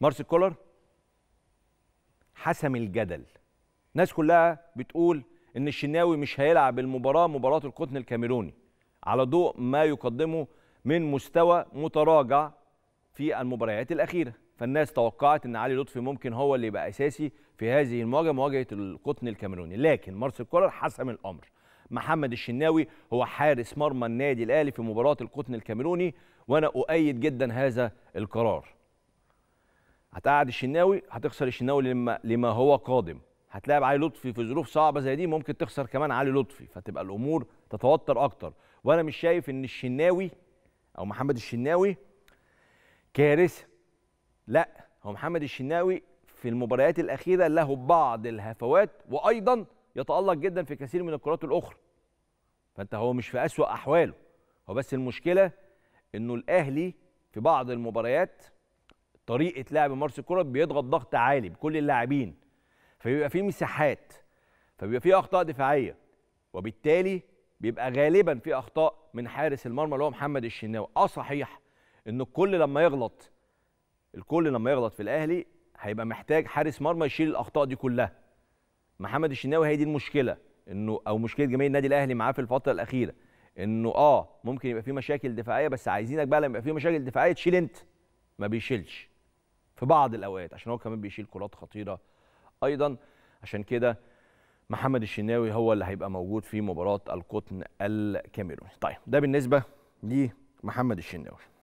مارسيل كولر حسم الجدل ناس كلها بتقول ان الشناوي مش هيلعب المباراه مباراه القطن الكاميروني على ضوء ما يقدمه من مستوى متراجع في المباريات الاخيره فالناس توقعت ان علي لطفي ممكن هو اللي يبقى اساسي في هذه المواجهه مواجهه القطن الكاميروني لكن مارسيل كولر حسم الامر محمد الشناوي هو حارس مرمى النادي الاهلي في مباراه القطن الكاميروني وانا اؤيد جدا هذا القرار هتقعد الشناوي هتخسر الشناوي لما لما هو قادم هتلاعب علي لطفي في ظروف صعبه زي دي ممكن تخسر كمان علي لطفي فتبقى الامور تتوتر اكتر وانا مش شايف ان الشناوي او محمد الشناوي كارثه لا هو محمد الشناوي في المباريات الاخيره له بعض الهفوات وايضا يتالق جدا في كثير من الكرات الاخرى فانت هو مش في اسوا احواله هو بس المشكله انه الاهلي في بعض المباريات طريقه لعب مارس الكره بيضغط ضغط عالي بكل اللاعبين فبيبقى في مساحات فبيبقى في اخطاء دفاعيه وبالتالي بيبقى غالبا في اخطاء من حارس المرمى اللي هو محمد الشناوي اه صحيح ان الكل لما يغلط الكل لما يغلط في الاهلي هيبقى محتاج حارس مرمى يشيل الاخطاء دي كلها محمد الشناوي هي دي المشكله انه او مشكله جماهير النادي الاهلي معاه في الفتره الاخيره انه اه ممكن يبقى في مشاكل دفاعيه بس عايزينك بقى لما يبقى في مشاكل دفاعيه تشيل انت ما بيشيلش في بعض الاوقات عشان هو كمان بيشيل كرات خطيره ايضا عشان كده محمد الشناوي هو اللي هيبقى موجود في مباراه القطن الكاميروني طيب ده بالنسبه لمحمد الشناوي